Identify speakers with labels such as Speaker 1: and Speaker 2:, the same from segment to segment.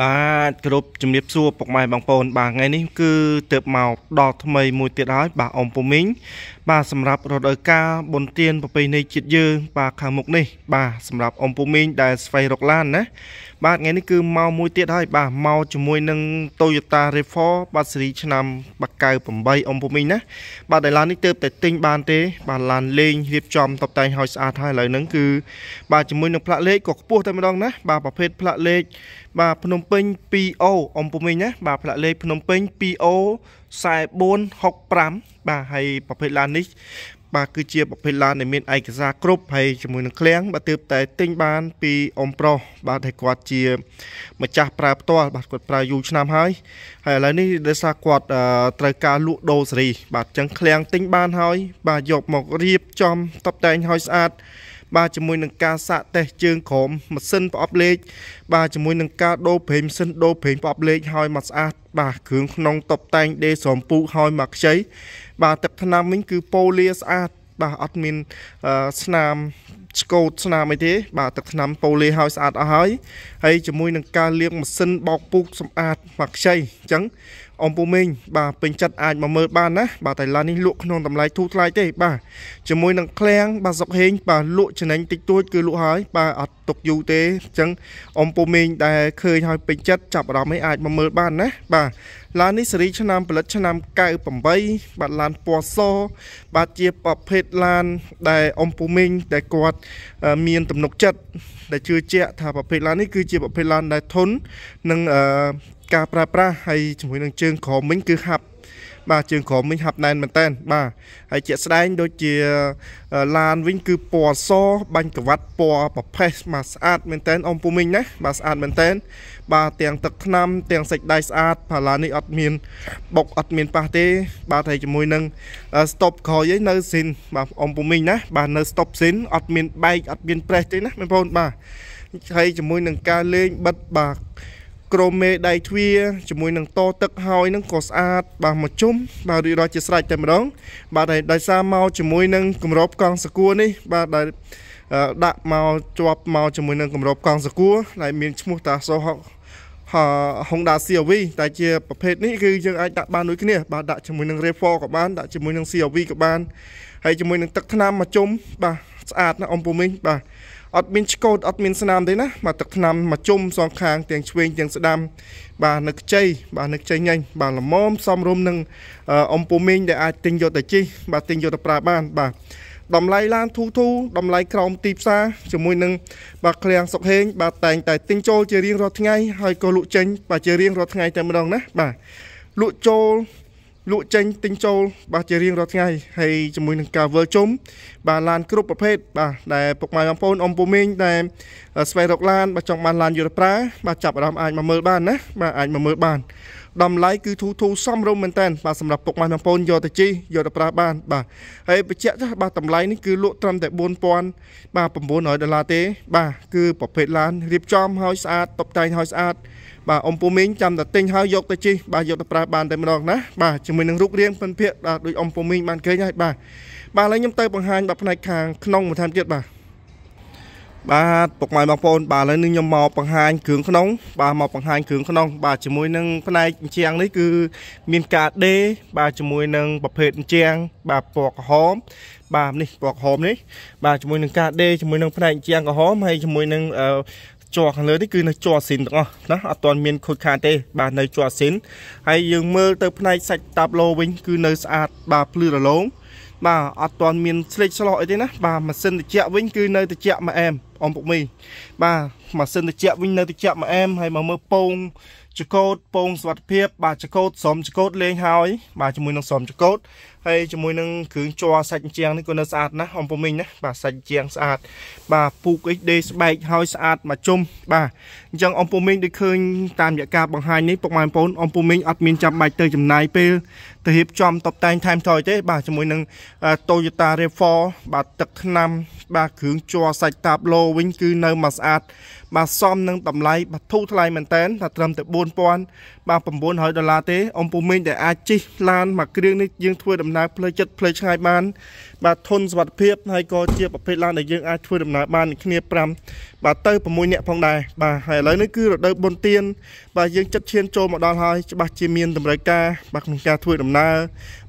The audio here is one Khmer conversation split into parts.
Speaker 1: បាទគោរពជំរាបសួរពុកម៉ែបងប្អូនបាទថ្ងៃនេះគឺទៅមកដល់ថ្មីមួយទៀតហើយ បាទអ៊ំពូមីងបាទសម្រាប់រដូវកាលបុណ្យទានប្រពៃណីជាតិយើងបាទខាងមុខនេះ បាទសម្រាប់អ៊ំពូមីងដែលស្វែងរកឡានណាបាទថ្ងៃនេះគឺមកមួយទៀតហើយបាទមកជាមួយនឹង Toyota RAV4 បាទស៊េរីឆ្នាំ98អ៊ំពូមីងណាបាទដែលឡាននេះទៅតែទិញបានទេបាទឡានលេងរៀបចំតុបតែងឲ្យស្អាតហើយឥឡូវហ្នឹងគឺបាទជាមួយនឹងផ្លាកលេខក៏ខ្ពស់តែម្ដងណាបាទប្រភេទផ្លាកលេខបាទភ្នំពេញ 2O អំពុំមិញណាបាទផ្លាកលេខភ្នំពេញ 2O 4465បាទហើយប្រភេទឡាននេះបាទគឺជាប្រភេទឡានដែលមានឯកសារគ្រប់ហើយជាមួយនឹងឃ្លាំងបាទទើបតែទិញបាន ពីអ៊ំប្រុសបាទហើយគាត់ជាម្ចាស់ប្រើផ្ទាល់បាទគាត់ប្រើយូរឆ្នាំហើយហើយឥឡូវនេះដោយសារគាត់ត្រូវការលក់ដូរសេរី បាទអញ្ចឹងឃ្លាំងទិញបានហើយបាទយក មករៀបចំតុបតែងឲ្យស្អាតបាទជាមួយនឹងការសាកតេស្តជើងក្រមម៉ាស៊ីនប្រអប់លេខបាទជាមួយនឹងការដូរប្រេងម៉ាស៊ីនដូរប្រេងប្រអប់លេខឲ្យមកស្អាត បាទគ្រឿងក្នុងតុបតែងដេស្រមពូកឲ្យមកខ្ចីបាទទឹកថ្នាំវិញគឺប៉ូលាស្អាតបាទអត់មានស្នាមឆ្កូតស្នាមអីទេបាទទឹកថ្នាំប៉ូលីហើយស្អាតអស់ហើយហើយជាមួយនឹងការលាងម៉ាស៊ីនបោកពូកសម្អាតមកខ្ចីអញ្ចឹងអំពូមេងបាទពេញចិត្តអាចមកមើលបានណាបាទតែឡាននេះលក់ក្នុងតម្លៃធូរថ្លៃទេបាទជាមួយនឹងឃ្លាំងបាទសុកហេងបាទលក់ចំណេញតិចតួច គឺលក់ហើយបាទអត់ទុកយូរទេអញ្ចឹងអំពូមេងដែលឃើញហើយពេញចិត្តចាប់អារម្មណ៍ឯអាចមកមើលបានណាបាទឡាននេះស៊េរីឆ្នាំផលិតឆ្នាំ98បាទឡានពណ៌សបាទជាប្រភេទឡានដែលអំពូមីងដែលគាត់មានទំនុកចិត្តដែលជឿជាក់ថាប្រភេទឡាននេះគឺជាប្រភេទឡានដែលធន់និងការប្រើប្រាស់ហើយជាមួយនឹងជើងក្រមវិញគឺហាប់បាទជើងក្រមវិញហាប់ណែនមែនតើបាទហើយជាក់ស្ដែងដូចជាឡានវិញគឺពណ៌សបាញ់ក្រវ៉ាត់ពណ៌ប្រផេះមកស្អាតមែនតើអ៊ំពូមីងណាបាទស្អាតមែនតើបាទទាំងទឹកថ្នាំទាំងសាច់ដៃស្អាតផាឡានេះអត់មានបុកអត់មានប៉ះទេបាទហើយជាមួយនឹង stop ក្រោយឯនៅស៊ីនបាទអ៊ំពូមីងណាបាទនៅ stop ស៊ីនអត់មានបែកអត់មានប្រេះទេណាបងប្អូនបាទហើយជាមួយនឹងការលេងបិទបាទក្រមមេដៃទ្វាជាមួយនឹងតទឹកហើយនឹងក៏ស្អាតបាទមកជុំបាទរីករាយជាស្រេចតែម្ដងបាទហើយដោយសារមកជាមួយនឹងគម្របកង់សកួរនេះបាទដែលដាក់មកជាប់មកជាមួយនឹងគម្របកង់សកួរដែលមានឈ្មោះតាសូហុកហុងដា CRV តែជាប្រភេទនេះគឺយើងអាចដាក់បានដូចគ្នាបាទដាក់ជាមួយនឹង Refor ក៏បានដាក់ជាមួយនឹង CRV ក៏បានហើយជាមួយនឹងទឹកថ្នាំមកជុំបាទស្អាតណាស់អំពូមីងបាទអត់មានឆ្កូតអត់មានស្នាមទេណាមកទឹកថ្នាំមកជុំសងខាងទាំងឆ្វេងទាំងស្ដាំបាទនៅខ្ចីបាទនៅខ្ចីញ៉ាញ់បាទល្មមសំរុំនឹងអំពូមីងដែលអាចទិញយកទៅជីបាទទិញយកទៅប្រើបានបាទតម្លៃឡានធូធូតម្លៃក្រោមទីផ្សារជាមួយនឹងបាទឃ្លាំងសុកហេងបាទតែងតែទិញចូលជារៀងរាល់ថ្ងៃហើយក៏លក់ចេញបាទជារៀងរាល់ថ្ងៃតែម្ដងណាបាទលក់ចូលលក់ចេញទិញចូលបាទជារៀងរាល់ថ្ងៃហើយជាមួយនឹងការវិលជុំបាទឡាន គ្រប់ប្រភេទបាទដែលពុកម៉ែបងប្អូនអ៊ំពូមីងដែលស្វែងរកឡានបាទចង់បានឡានយន្តប្រើបាទចាប់អារម្មណ៍អាចមកមើលបានណាបាទអាចមកមើលបានតម្លៃគឺធូរធូរសមរម្យមែនតើបាទសម្រាប់ពុកម៉ែបងប្អូនយកទៅជិះយកទៅប្រើបាន បាទហើយបញ្ជាក់ចាស់បាទតម្លៃនេះគឺលក់ត្រឹមតែ4000បាទ900ដុល្លារទេ បាទគឺប្រភេទឡានរៀបចំឲ្យស្អាតតុបតែងឲ្យស្អាតបាទអ៊ំពូមីងចាំតែទិញហើយយកទៅជីបាទយកទៅប្រើបានតែម្ដងណាបាទជាមួយនឹងរូបរាងពិនភាកបាទដូចអ៊ំពូមីងបានឃើញហើយបាទបាទឥឡូវខ្ញុំទៅបង្ហាញដល់ផ្នែកខាងក្នុងបន្ថែមទៀតបាទបាទពុកម៉ែបងប្អូនបាទឥឡូវនេះខ្ញុំមកបង្ហាញគ្រឿងក្នុង បាទមកបង្ហាញគ្រឿងក្នុង បាទជាមួយនឹងផ្នែកអញ្ចាំងនេះគឺមានការដេ បាទជាមួយនឹងប្រភេទអញ្ចាំងបាទពណ៌ក្រហម បាទនេះពណ៌ក្រហមនេះបាទជាមួយនឹងការដេជាមួយនឹងផ្នែកអញ្ចាំងក្រហមហើយជាមួយនឹងជ័រខាងលើនេះគឺនៅជ័រស៊ីនទាំងអស់ណាអត់ទាន់មានខូចខាតទេ បាទនៅជ័រស៊ីនហើយយើងមើលទៅផ្នែកសាច់តាប់ឡូវិញ គឺនៅស្អាតបាទភ្លឺរលោងបាទអត់ទាន់មានស្លេកស្លោះអីទេណាបាទម៉ាស៊ីនត្រជាក់វិញគឺនៅត្រជាក់មួយអែមអ៊ំពុកមីបាទម៉ាស៊ីនត្រជាក់វិញនៅត្រជាក់មួយអែមហើយមកមើលពងចកោតពងសុវត្ថិភាព បាទចកោតស្រោមចកោតលេងហើយ បាទជាមួយនឹងស្រោមចកោតហើយជាមួយនឹងគ្រឿងជ័រសាច់ជាងនេះក៏នៅស្អាតណាស់អ៊ំពុកមីណាបាទសាច់ជាងស្អាត បាទពូកអីដេស្បែកហើយស្អាតមកជុំ បាទអញ្ចឹងអ៊ំពុកមីដូចឃើញតាមរយៈការបង្ហាញនេះពុកម៉ែបងប្អូនអ៊ំពុកមីអត់មានចាំបាច់ទៅចំណាយពេលទៅរៀបចំតុបតែងថែមថយទេ បាទជាមួយនឹង Toyota RAV4 បាទទឹកថ្នាំបាទគ្រឿងជ័រសាច់តាបឡូវិញគឺនៅមកស្អាតបាទសមនឹងតម្លៃបាទធូរថ្លៃមែនតើថាត្រឹមតែ4000បាទ900ដុល្លារទេអំពូមីងដែលអាចជិះឡានមួយគ្រឿងនេះយើងធ្វើដំណើរផ្លូវចិត្តផ្លូវឆ្ងាយបានបាទធនសុវត្ថិភាពហើយក៏ជាប្រភេទឡានដែលយើងអាចធ្វើដំណើរបានគ្នា5បាទទៅ6នាក់ផងដែរបាទហើយឥឡូវនេះគឺរដូវបុណ្យទានបាទយើងចិត្តឈានចូលមកដល់ហើយច្បាស់ជាមានតម្រូវការបាទក្នុងការធ្វើដំណើរ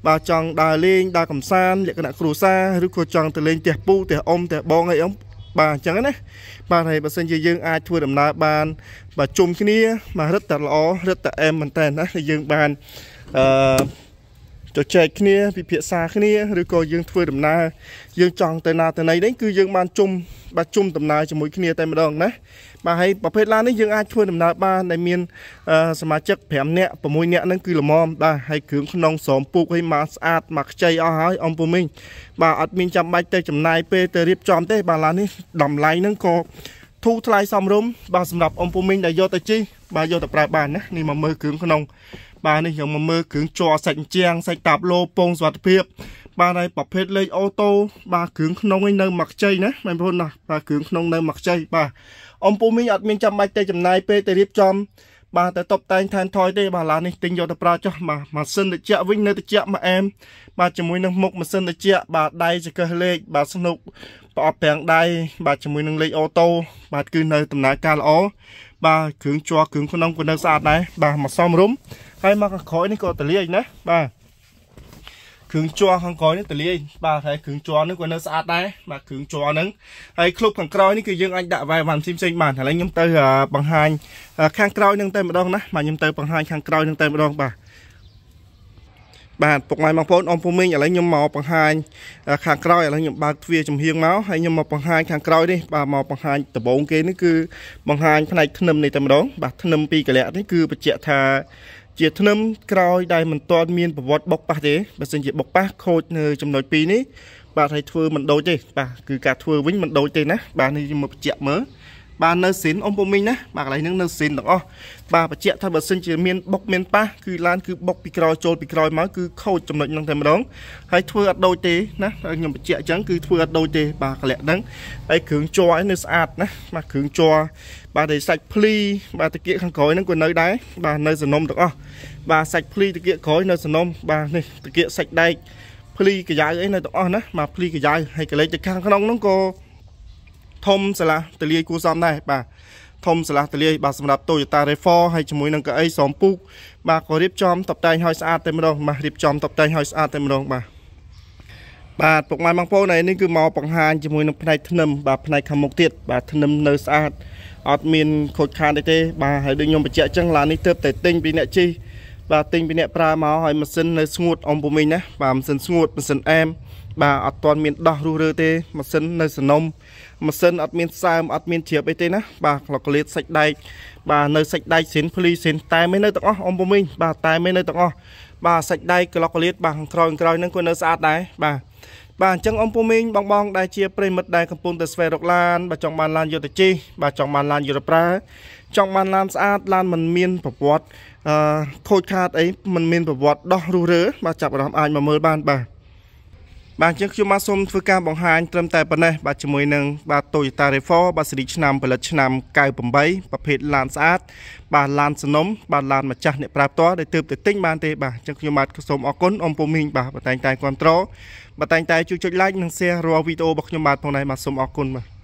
Speaker 1: បាទចង់ដើរលេងដើរកំសាន្តលក្ខណៈគ្រួសារឬក៏ចង់ទៅលេងផ្ទះពូផ្ទះអ៊ំផ្ទះបងអីអ៊ំបាទអញ្ចឹងណាបាទហើយបើសិនជាយើងអាចធ្វើដំណើរបានបើជុំគ្នាមករឹតតែល្អរឹតតែអែមមែនតើណាយើងបានអឺជជែកគ្នាពិភាក្សាគ្នាឬក៏យើងធ្វើដំណើរយើងចង់ទៅណាទៅណីនេះគឺយើងបានជុំបាទជុំដំណើរជាមួយគ្នាតែម្ដងណាបាទហើយប្រភេទឡាននេះយើងអាចធ្វើដំណើរបានដែលមានសមាជិក5នាក់6នាក់ហ្នឹងគឺល្មមបាទហើយគ្រឿងក្នុងស្រោមពូកឲ្យមកស្អាតមកខ្ចីអស់ហើយអំពុមីងបាទអត់មានចាំបាច់ទៅចំណាយពេលទៅរៀបចំទេ បាទឡាននេះតម្លៃហ្នឹងក៏ធូរថ្លៃសមរម្យបាទសម្រាប់អំពុមីងដែលយកទៅជិះបាទយកទៅប្រើបានណានេះមកមើលគ្រឿងក្នុង បាទនេះខ្ញុំមកមើលគ្រឿងជ័រសាច់អញ្ចាំងសាច់តាប់លោពងសុខភាពបាទហើយប្រភេទលេខអូតូបាទគ្រឿងក្នុងឯនៅមកខ្ចីណាបងប្អូនណាបាទគ្រឿងក្នុងនៅមកខ្ចីបាទអំពូមីងអត់មានចាំបាច់ទេចំណាយពេលទៅរៀបចំបាទតែតុបតែងថែមថយទេបាទឡាននេះទិញយកទៅប្រើចុះបាទម៉ាស៊ីនត្រជាក់វិញនៅត្រជាក់មកអែមបាទជាមួយនឹងមុខម៉ាស៊ីនត្រជាក់បាទដៃចង្កឹះលេខបាទស្នុកប្រអប់ប្រាំងដៃបាទជាមួយនឹងលេខអូតូបាទគឺនៅដំណើរការល្អបាទគ្រឿងជ័រគ្រឿងក្នុងក៏នៅស្អាតដែរបាទមកសំរុំហើយមកក្រោយនេះក៏តលាយណាបាទគ្រឿងជ័រខាងក្រោយនេះតលាយបាទហើយគ្រឿងជ័រនេះក៏នៅស្អាតដែរបាទគ្រឿងជ័រហ្នឹងហើយគ្លុបខាងក្រោយនេះគឺយើងអាចដាក់វ៉ែវ៉ាន់ផ្សេងៗបានឥឡូវខ្ញុំទៅបង្ហាញខាងក្រោយហ្នឹងតែម្ដងណាបាទខ្ញុំទៅបង្ហាញខាងក្រោយហ្នឹងតែម្ដងបាទបាទពុកម៉ែបងប្អូនអ៊ំពូមីងឥឡូវខ្ញុំមកបង្ហាញខាងក្រោយឥឡូវខ្ញុំបើកទ្វារចំហៀងមកហើយខ្ញុំមកបង្ហាញខាងក្រោយនេះបាទមកបង្ហាញដំបងគេនេះគឺបង្ហាញផ្នែកធ្នឹមនេះតែម្ដងបាទធ្នឹមពីកលៈនេះគឺបញ្ជាក់ថាជាធ្នឹមក្រោយដែលមិនទាន់មានប្រវត្តិបុកប៉ះទេបើសិនជាបុកប៉ះខូចនៅចំណុច2នេះបាទហើយធ្វើមិនដូចទេបាទគឺការធ្វើវិញមិនដូចទេណា បាទនេះខ្ញុំមកបញ្ជាក់មើលបាទនៅស៊ីនអ៊ំពុំមីងណាបាទកន្លែងហ្នឹងនៅស៊ីនទាំងអស់បាទបញ្ជាក់ថាបើសិនជាមានបុកមានប៉ះគឺឡានគឺបុកពីក្រោយចូលពីក្រោយមកគឺខូចចំណុចហ្នឹងតែម្ដងហើយធ្វើអត់ដូចទេណាខ្ញុំបញ្ជាក់អញ្ចឹងគឺធ្វើអត់ដូចទេបាទកលាក់ហ្នឹងហើយគ្រឿងជ័រនេះស្អាតណាបាទគ្រឿងជ័របាទតែសាច់ភ្លីបាទតាកៀកខាងក្រោយហ្នឹងក៏នៅដែរបាទនៅសនំទាំងអស់បាទសាច់ភ្លីតាកៀកក្រោយនៅសនំបាទនេះតាកៀកសាច់ដែកភ្លីកាយអីនៅទាំងអស់ណាបាទភ្លីកាយហើយកលេចទៅខាងក្នុងហ្នឹងក៏ធំឆ្លាស់តលាយគួសមដែរបាទធំឆ្លាស់តលាយបាទសម្រាប់ Toyota RAV4 ហើយជាមួយនឹងកៅអីសមពូកបាទក៏រៀបចំតុបតែងឲ្យស្អាតតែម្ដងបាទរៀបចំតុបតែងឲ្យស្អាតតែម្ដងបាទបាទពុកម៉ែបងប្អូននេះគឺមកបង្ហាញជាមួយនឹងផ្នែកធ្នឹមបាទផ្នែកខាងមុខទៀតបាទធ្នឹមនៅស្អាតអត់មានខូចខាតទេបាទហើយដូចខ្ញុំបញ្ជាក់ចឹងឡាននេះទើបតែទិញពីអ្នកជិះបាទទិញពីអ្នកប្រើមកហើយម៉ាស៊ីននៅស្ងួត អំពុំមិញណាបាទម៉ាស៊ីនស្ងួតម៉ាស៊ីនអែមបាទអត់ទាន់មានដោះរុះរើទេម៉ាស៊ីននៅសនំម៉ាស៊ីនអត់មានសើមអត់មានជ្រាបអីទេណាបាទក្លកលៀតសាច់ដែកបាទនៅសាច់ដែកសិនភ្លីសិនតែមិននៅទាំងអស់អំពុំវិញបាទតែមិននៅទាំងអស់បាទសាច់ដែកក្លកលៀតបាទក្រោយក្រោយហ្នឹងក៏នៅស្អាតដែរបាទបាទអញ្ចឹងអំពុមីងបងបងដែលជាប្រិមិត្តដែលកំពុងតែស្វែងរកឡានបាទចង់បាន ឡានយុទ្ធជីបាទចង់បានឡានយុទ្ធប្រើចង់បានឡានស្អាតឡានមិនមានប្រវត្តិអឺខូចខាតអីមិនមានប្រវត្តិដោះរុះរើបាទចាប់អារម្មណ៍អាចមកមើលបានបាទបាទអញ្ចឹងខ្ញុំបាទសូមធ្វើការបង្ហាញត្រឹមតែប៉ុណ្ណេះបាទជាមួយនឹងបាទ Toyota RAV4 បាទស៊េរីឆ្នាំ ផលិតឆ្នាំ98ប្រភេទឡានស្អាតបាទឡានសនំបាទឡានម្ចាស់អ្នកប្រើផ្ទាល់ដែលទើបទៅទិញបានទេបាទអញ្ចឹងខ្ញុំបាទសូមអរគុណអំពូមីងបាទបតែងតែគ្រប់តរបតែងតែជួយចុច like និង share រាល់វីដេអូរបស់ខ្ញុំបាទផងដែរបាទសូមអរគុណបាទ